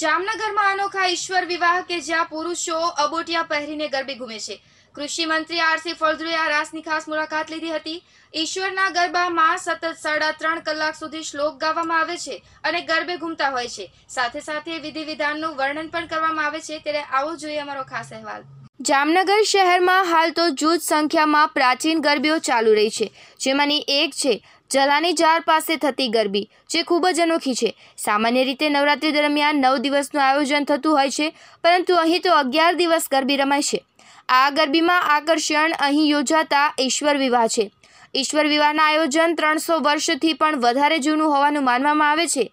જામનગરમાં અનોખા ઈશ્વર વિવાહ કે જ્યાં પુરુષો અબોટિયા પહેરીને ગરબે ઘૂમે છે કૃષિ મંત્રી આરસી ફળદ્રુએ આ રાસની ખાસ મુલાકાત લીધી હતી ઈશ્વરના ગરબામાં સતત સાડા ત્રણ કલાક સુધી શ્લોક ગાવામાં આવે છે અને ગરબે ઘૂમતા હોય છે સાથે સાથે વિધિ વિધાનનું વર્ણન પણ કરવામાં આવે છે ત્યારે આવો જોઈએ અમારો ખાસ અહેવાલ જામનગર શહેરમાં હાલ તો જૂજ સંખ્યામાં પ્રાચીન ગરબીઓ ચાલુ રહી છે જેમાંની એક છે જલાની જાર પાસે થતી ગરબી જે ખૂબ જ અનોખી છે સામાન્ય રીતે નવરાત્રી દરમિયાન નવ દિવસનું આયોજન થતું હોય છે પરંતુ અહીં તો અગિયાર દિવસ ગરબી રમાય છે આ ગરબીમાં આકર્ષણ અહીં યોજાતા ઈશ્વર વિવાહ છે ઈશ્વર વિવાહના આયોજન ત્રણસો વર્ષથી પણ વધારે જૂનું હોવાનું માનવામાં આવે છે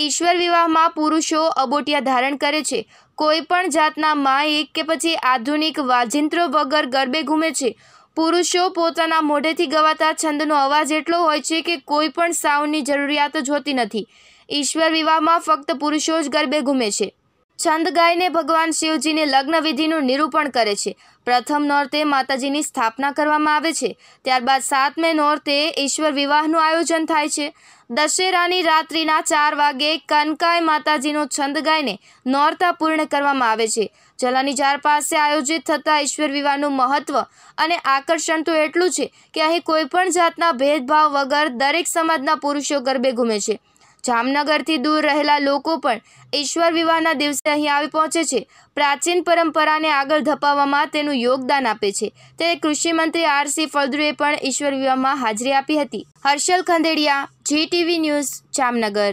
ઈશ્વર વિવાહમાં પુરુષો અબોટિયા ધારણ કરે છે કોઈ પણ જાતના માયિક કે પછી આધુનિક વાજિંત્રો વગર ગરબે ઘૂમે છે પુરુષો પોતાના મોઢેથી ગવાતા છંદનો અવાજ એટલો હોય છે કે કોઈ પણ સાઉન્ડની જરૂરિયાત જ હોતી નથી ઈશ્વર વિવાહમાં ફક્ત પુરુષો જ ગરબે ઘૂમે છે છંદ ગાયને ભગવાન શિવજીની લગ્ન વિધિનું નિરૂપણ કરે છે પ્રથમ નોરતે માતાજીની સ્થાપના કરવામાં આવે છે ત્યારબાદ સાતમે નોરતે ઈશ્વર વિવાહનું આયોજન થાય છે દશેરાની રાત્રિના ચાર વાગે કનકાય માતાજીનો છંદ ગાયને નોરતા પૂર્ણ કરવામાં આવે છે જલાની ઝાર પાસે આયોજિત થતા ઈશ્વર વિવાહનું મહત્વ અને આકર્ષણ તો એટલું છે કે અહીં કોઈપણ જાતના ભેદભાવ વગર દરેક સમાજના પુરુષો ગરબે ઘૂમે છે જામનગરથી દૂર રહેલા લોકો પણ ઈશ્વર વિવાહના દિવસે અહીં આવી પહોંચે છે પ્રાચીન પરંપરાને આગળ ધપાવવામાં તેનું યોગદાન આપે છે ત્યારે કૃષિમંત્રી આરસી ફળદ્રુએ પણ ઈશ્વર વિવાહમાં હાજરી આપી હતી Harshal Khandediya G TV news Jamnagar